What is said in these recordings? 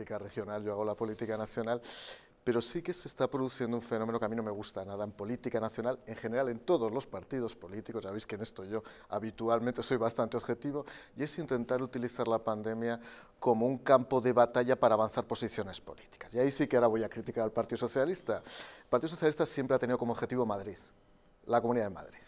política regional, yo hago la política nacional, pero sí que se está produciendo un fenómeno que a mí no me gusta nada en política nacional, en general en todos los partidos políticos, ya veis que en esto yo habitualmente soy bastante objetivo, y es intentar utilizar la pandemia como un campo de batalla para avanzar posiciones políticas. Y ahí sí que ahora voy a criticar al Partido Socialista. El Partido Socialista siempre ha tenido como objetivo Madrid, la Comunidad de Madrid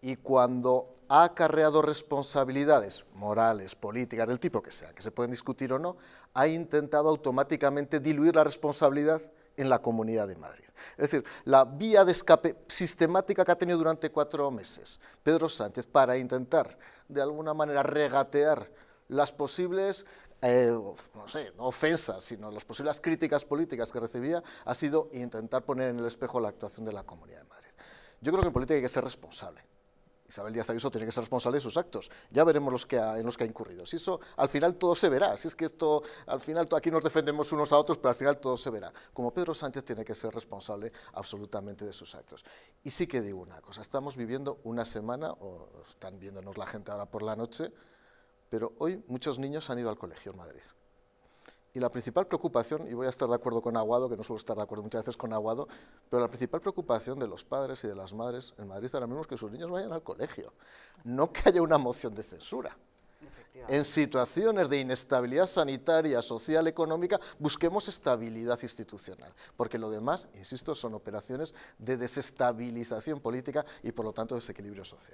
y cuando ha acarreado responsabilidades morales, políticas, del tipo que sea, que se pueden discutir o no, ha intentado automáticamente diluir la responsabilidad en la Comunidad de Madrid. Es decir, la vía de escape sistemática que ha tenido durante cuatro meses Pedro Sánchez para intentar, de alguna manera, regatear las posibles, eh, no sé, no ofensas, sino las posibles críticas políticas que recibía, ha sido intentar poner en el espejo la actuación de la Comunidad de Madrid. Yo creo que en política hay que ser responsable. Isabel Díaz Ayuso tiene que ser responsable de sus actos. Ya veremos los que en los que ha incurrido. Si eso al final todo se verá. Si es que esto al final aquí nos defendemos unos a otros, pero al final todo se verá. Como Pedro Sánchez tiene que ser responsable absolutamente de sus actos. Y sí que digo una cosa. Estamos viviendo una semana o están viéndonos la gente ahora por la noche, pero hoy muchos niños han ido al colegio en Madrid. Y la principal preocupación, y voy a estar de acuerdo con Aguado, que no suelo estar de acuerdo muchas veces con Aguado, pero la principal preocupación de los padres y de las madres en Madrid ahora mismo es que sus niños vayan al colegio, no que haya una moción de censura. En situaciones de inestabilidad sanitaria, social, económica, busquemos estabilidad institucional, porque lo demás, insisto, son operaciones de desestabilización política y por lo tanto desequilibrio social.